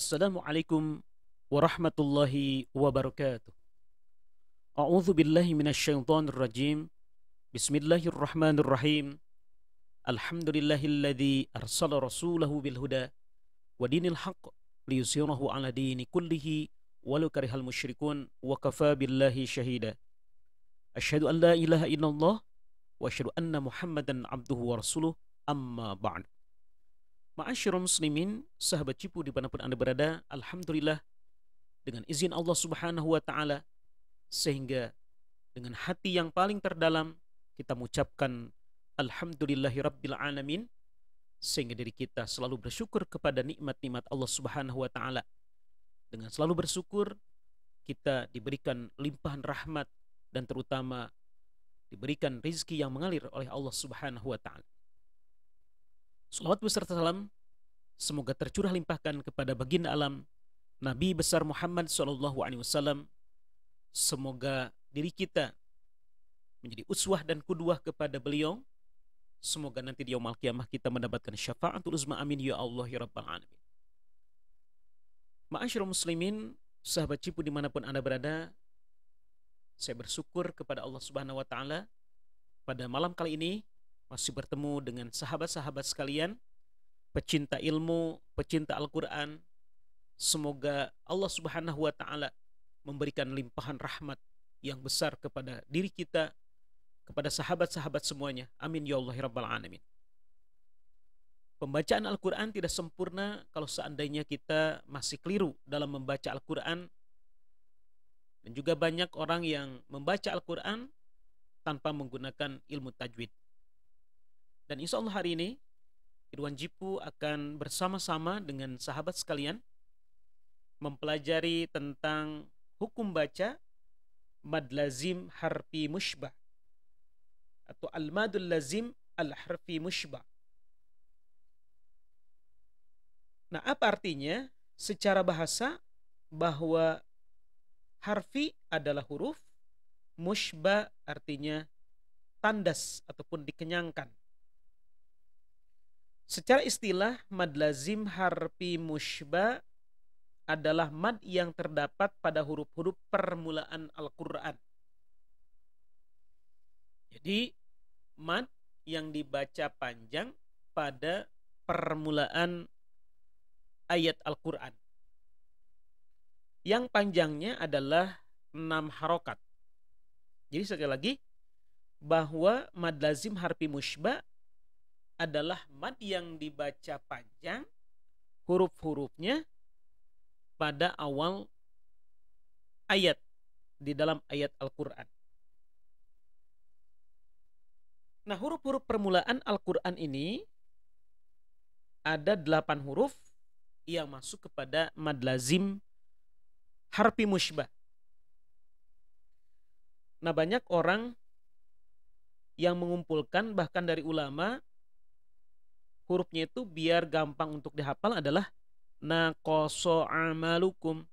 السلام عليكم ورحمة الله وبركاته أعوذ بالله من الشيطان الرجيم بسم الله الرحمن الرحيم الحمد لله الذي أرسل رسوله بالهدى ودين الحق ليظهره على دين كله ولو كره المشركون وكفى بالله شهيدا أشهد أن لا إله إلا الله وأشهد أن محمدا عبده ورسوله أما بعد Ma'asyiral muslimin, sahabat cipu di mana pun Anda berada, Alhamdulillah dengan izin Allah subhanahu wa ta'ala sehingga dengan hati yang paling terdalam kita mengucapkan alhamdulillahirabbil Alamin sehingga diri kita selalu bersyukur kepada nikmat-nikmat Allah subhanahu wa ta'ala dengan selalu bersyukur kita diberikan limpahan rahmat dan terutama diberikan rizki yang mengalir oleh Allah subhanahu wa ta'ala Salawat beserta salam semoga tercurah limpahkan kepada baginda alam Nabi besar Muhammad saw. Alaihi Wasallam. Semoga diri kita menjadi uswah dan kuduah kepada beliau. Semoga nanti di yaumul kiamah kita mendapatkan syafaatul uzma amin ya Allah ya rabbal alamin. Ma'asyiral muslimin, sahabat cipu dimanapun Anda berada, saya bersyukur kepada Allah Subhanahu wa taala pada malam kali ini masih bertemu dengan sahabat-sahabat sekalian, pecinta ilmu, pecinta Al-Quran. Semoga Allah Subhanahu wa Ta'ala memberikan limpahan rahmat yang besar kepada diri kita, kepada sahabat-sahabat semuanya. Amin ya Allah, Rabbal 'Alamin. Pembacaan Al-Quran tidak sempurna kalau seandainya kita masih keliru dalam membaca Al-Quran. Dan juga banyak orang yang membaca Al-Quran tanpa menggunakan ilmu tajwid. Dan insya Allah hari ini Irwan Jipu akan bersama-sama dengan sahabat sekalian mempelajari tentang hukum baca madlazim harfi mushbah atau al-madul lazim al-harfi mushbah. Nah, apa artinya? Secara bahasa bahwa harfi adalah huruf, mushba artinya tandas ataupun dikenyangkan. Secara istilah mad lazim harfi musyba adalah mad yang terdapat pada huruf-huruf permulaan Al-Qur'an. Jadi mad yang dibaca panjang pada permulaan ayat Al-Qur'an. Yang panjangnya adalah enam harokat. Jadi sekali lagi bahwa mad lazim harfi musyba adalah mad yang dibaca panjang huruf-hurufnya pada awal ayat di dalam ayat Al-Qur'an. Nah, huruf-huruf permulaan Al-Qur'an ini ada delapan huruf yang masuk kepada mad lazim harfi musybah. Nah, banyak orang yang mengumpulkan bahkan dari ulama hurufnya itu biar gampang untuk dihafal adalah nakoso amalukum.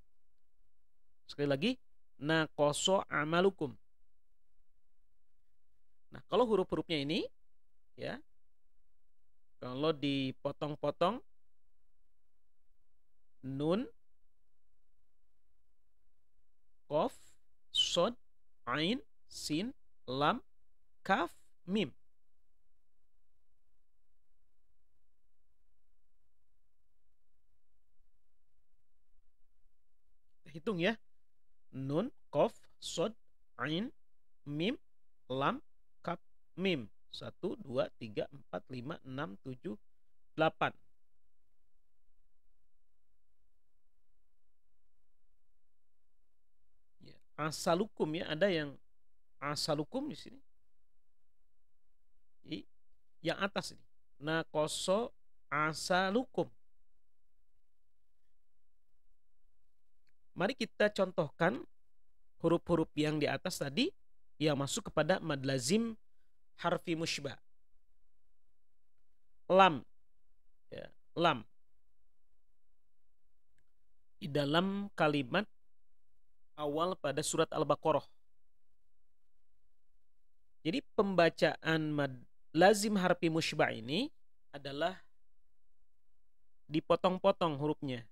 Sekali lagi, nakoso amalukum. Nah, kalau huruf-hurufnya ini, ya, kalau dipotong-potong, nun, kof, sod, ain, sin, lam, kaf, mim. hitung ya. Nun, kof, sod, ain, mim, lam, kap, mim. satu dua tiga empat lima enam tujuh 8. Ya, asalukum ya, ada yang asalukum di sini. yang atas ini. Nakoso asalukum. mari kita contohkan huruf-huruf yang di atas tadi yang masuk kepada mad lazim harfi musyba. Lam. Ya, lam. Di dalam kalimat awal pada surat Al-Baqarah. Jadi pembacaan mad lazim harfi musyba ini adalah dipotong-potong hurufnya.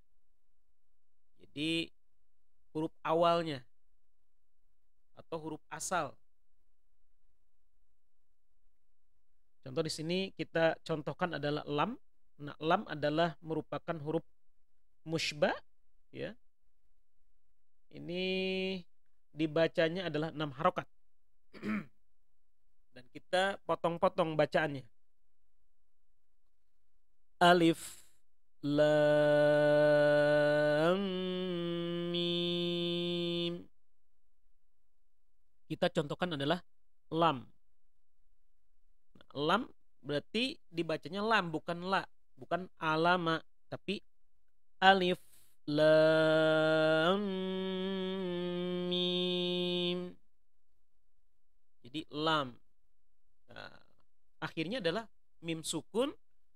Jadi huruf awalnya atau huruf asal. Contoh di sini kita contohkan adalah lam. Nah, lam adalah merupakan huruf musyba ya. Ini dibacanya adalah enam harokat. Dan kita potong-potong bacaannya. Alif lam kita contohkan adalah lam. Lam berarti dibacanya lam bukan la, bukan alama, tapi alif lam mim. Jadi lam. Nah, akhirnya adalah mim sukun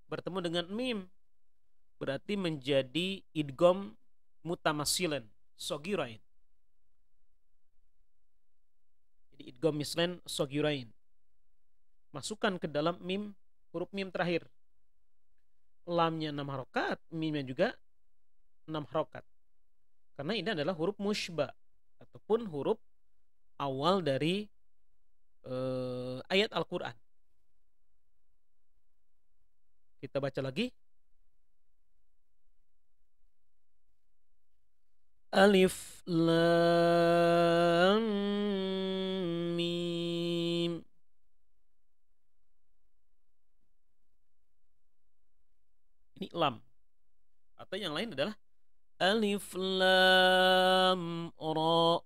bertemu dengan mim. Berarti menjadi idgom mutamasilan, sogirain. idgham mislan sogirain. Masukkan ke dalam mim huruf mim terakhir. Lamnya enam harokat, mimnya juga enam harokat. Karena ini adalah huruf musyba ataupun huruf awal dari eh, ayat Al-Qur'an. Kita baca lagi. Alif Lam lam. Atau yang lain adalah alif lam ro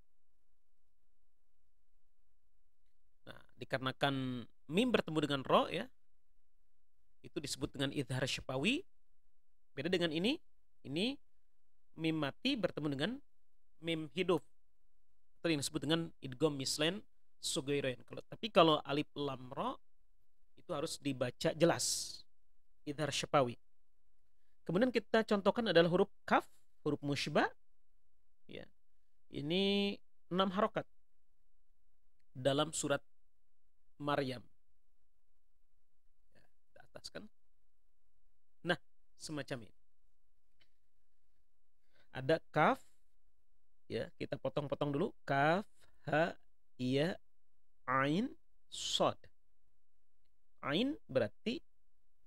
Nah, dikarenakan mim bertemu dengan ro ya. Itu disebut dengan idhar syafawi. Beda dengan ini, ini mim mati bertemu dengan mim hidup. Atau yang disebut dengan idgom mislen sugoiroin. Kalau tapi kalau alif lam ro itu harus dibaca jelas idhar syafawi Kemudian kita contohkan adalah huruf kaf, huruf musyba. Ya. Ini enam harokat dalam surat Maryam. Ya, atas kan. Nah, semacam ini. Ada kaf, ya kita potong-potong dulu. Kaf, ha, iya, ain, sod. Ain berarti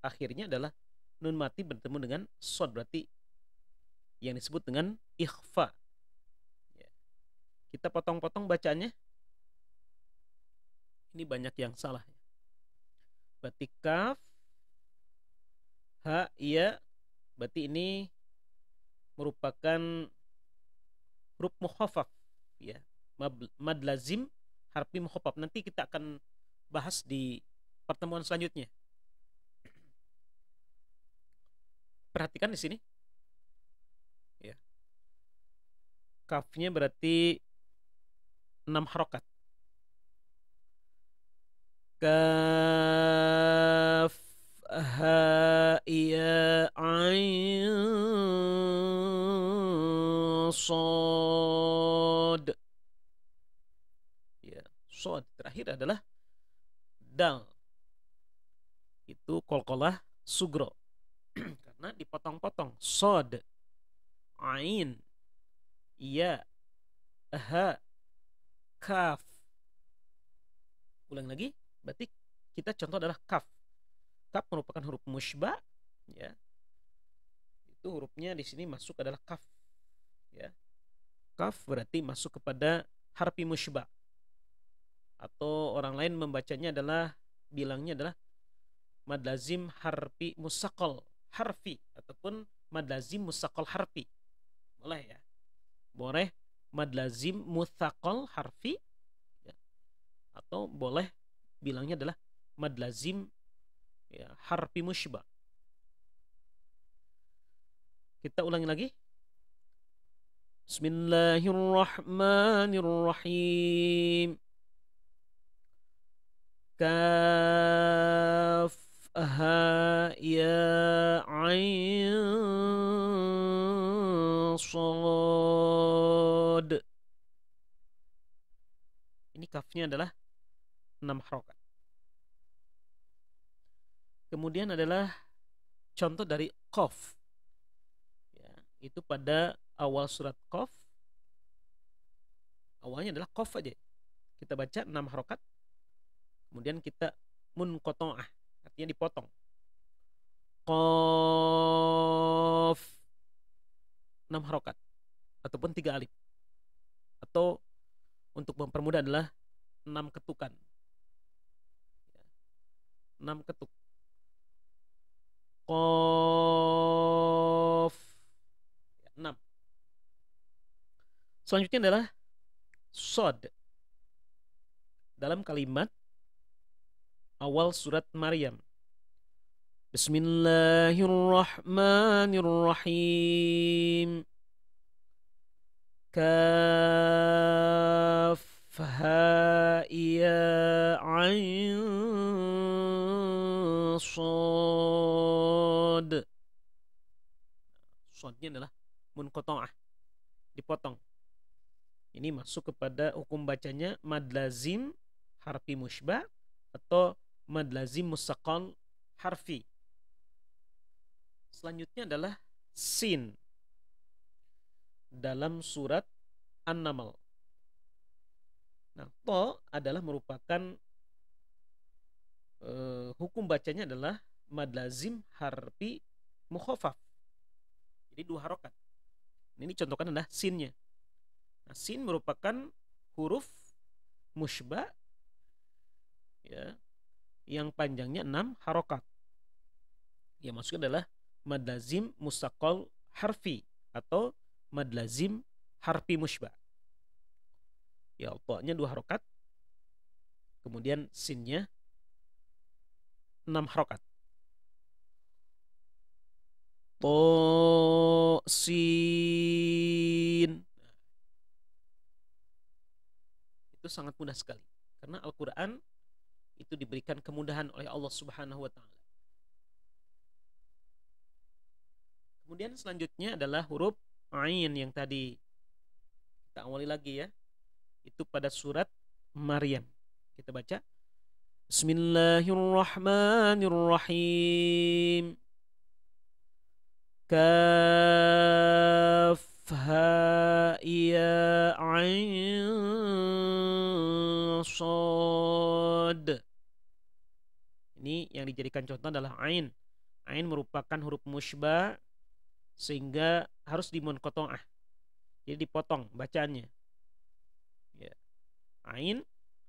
akhirnya adalah nun mati bertemu dengan sod berarti yang disebut dengan ikhfa. Ya. Kita potong-potong bacanya. Ini banyak yang salah. Berarti kaf ha iya berarti ini merupakan huruf muhafaf, ya mad lazim harfi muhafaf. nanti kita akan bahas di pertemuan selanjutnya perhatikan di sini ya kafnya berarti 6 harokat kaf ha ya sod ya sod terakhir adalah dal itu kolkolah sugro makna dipotong-potong. Sod, ain, ya, ha, kaf. Ulang lagi, berarti kita contoh adalah kaf. Kaf merupakan huruf musyba ya. Itu hurufnya di sini masuk adalah kaf, ya. Kaf berarti masuk kepada harfi musyba Atau orang lain membacanya adalah bilangnya adalah mad lazim harfi musakol harfi ataupun mad lazim mustaqal harfi. Boleh ya? Boleh mad lazim mustaqal harfi ya. atau boleh bilangnya adalah mad lazim ya, harfi musyba. Kita ulangi lagi. Bismillahirrahmanirrahim. Kaf كافها يا عين صاد ini kafnya adalah 6 harokat kemudian adalah contoh dari kof ya, itu pada awal surat kof awalnya adalah kof aja kita baca 6 harokat kemudian kita munkotoah artinya dipotong. Qaf 6 harokat ataupun tiga alif atau untuk mempermudah adalah 6 ketukan 6 ketuk Qaf 6 Selanjutnya adalah Sod Dalam kalimat Awal surat Maryam بسم الله الرحمن الرحيم كافها يا عين صاد صادnya adalah munqata'ah dipotong ini masuk kepada hukum bacanya mad lazim harfi musyba atau mad lazim musaqal harfi selanjutnya adalah sin dalam surat An-Naml. Nah, to adalah merupakan eh, hukum bacanya adalah madlazim harfi mukhafaf. Jadi dua harokat. Ini contohkan adalah sinnya. Nah, sin merupakan huruf musba ya yang panjangnya enam harokat. Yang maksudnya adalah Madlazim lazim harfi atau Madlazim harfi Mushba. Ya, to'nya dua harokat. Kemudian sinnya enam harokat. To sin. Itu sangat mudah sekali. Karena Al-Quran itu diberikan kemudahan oleh Allah Subhanahu wa Ta'ala. Kemudian selanjutnya adalah huruf ain yang tadi kita awali lagi ya. Itu pada surat Maryam. Kita baca Bismillahirrahmanirrahim. Kaf iya sod. Ini yang dijadikan contoh adalah ain. Ain merupakan huruf musbah sehingga harus dimunkotoah jadi dipotong bacaannya ya ain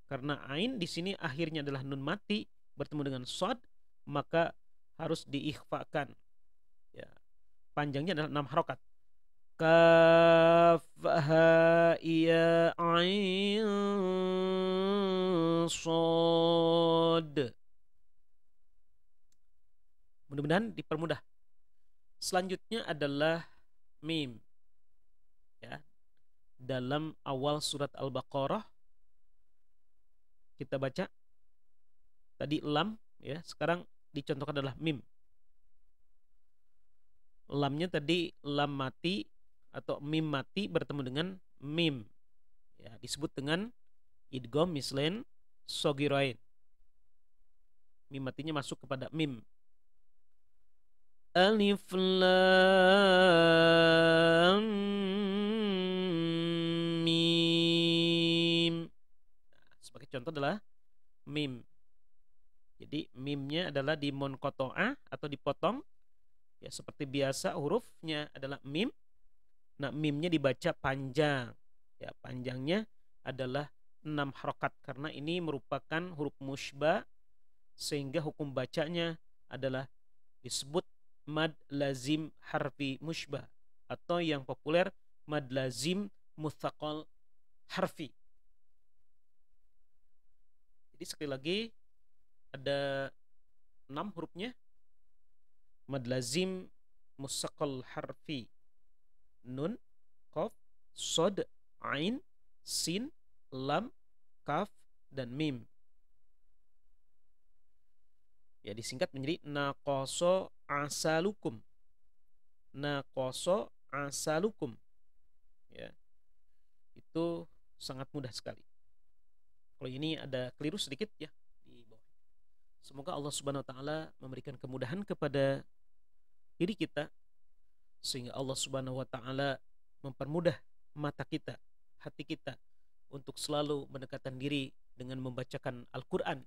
karena ain di sini akhirnya adalah nun mati bertemu dengan sod maka harus diikhfakan ya panjangnya adalah enam harokat kaf ha ya ain sod mudah-mudahan dipermudah Selanjutnya adalah mim. Ya. Dalam awal surat Al-Baqarah kita baca tadi lam ya, sekarang dicontohkan adalah mim. Lamnya tadi lam mati atau mim mati bertemu dengan mim. Ya, disebut dengan idgham mislen sogiroin. Mim matinya masuk kepada mim Alif Lam Mim. sebagai contoh adalah mim. Jadi mimnya adalah di monkotoa atau dipotong. Ya seperti biasa hurufnya adalah mim. Nah mimnya dibaca panjang. Ya panjangnya adalah enam harokat karena ini merupakan huruf musba sehingga hukum bacanya adalah disebut mad lazim harfi mushba atau yang populer mad lazim mustaqal harfi. Jadi sekali lagi ada enam hurufnya. Mad lazim mustaqal harfi. Nun, qaf, sod, ain, sin, lam, kaf, dan mim. Ya disingkat menjadi nakoso asalukum. Nakoso asalukum. Ya. Itu sangat mudah sekali. Kalau ini ada keliru sedikit ya di bawah. Semoga Allah Subhanahu wa taala memberikan kemudahan kepada diri kita sehingga Allah Subhanahu wa taala mempermudah mata kita, hati kita untuk selalu mendekatkan diri dengan membacakan Al-Qur'an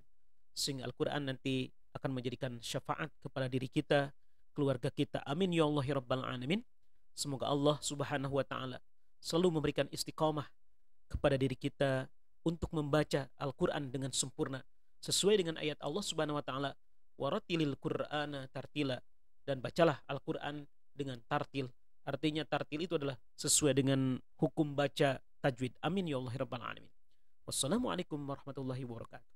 sehingga Al-Qur'an nanti akan menjadikan syafaat kepada diri kita, keluarga kita. Amin ya Allah ya Alamin. Semoga Allah Subhanahu wa taala selalu memberikan istiqomah kepada diri kita untuk membaca Al-Qur'an dengan sempurna sesuai dengan ayat Allah Subhanahu wa taala waratilil qur'ana tartila dan bacalah Al-Qur'an dengan tartil. Artinya tartil itu adalah sesuai dengan hukum baca tajwid. Amin ya Allah ya Alamin. Wassalamualaikum warahmatullahi wabarakatuh.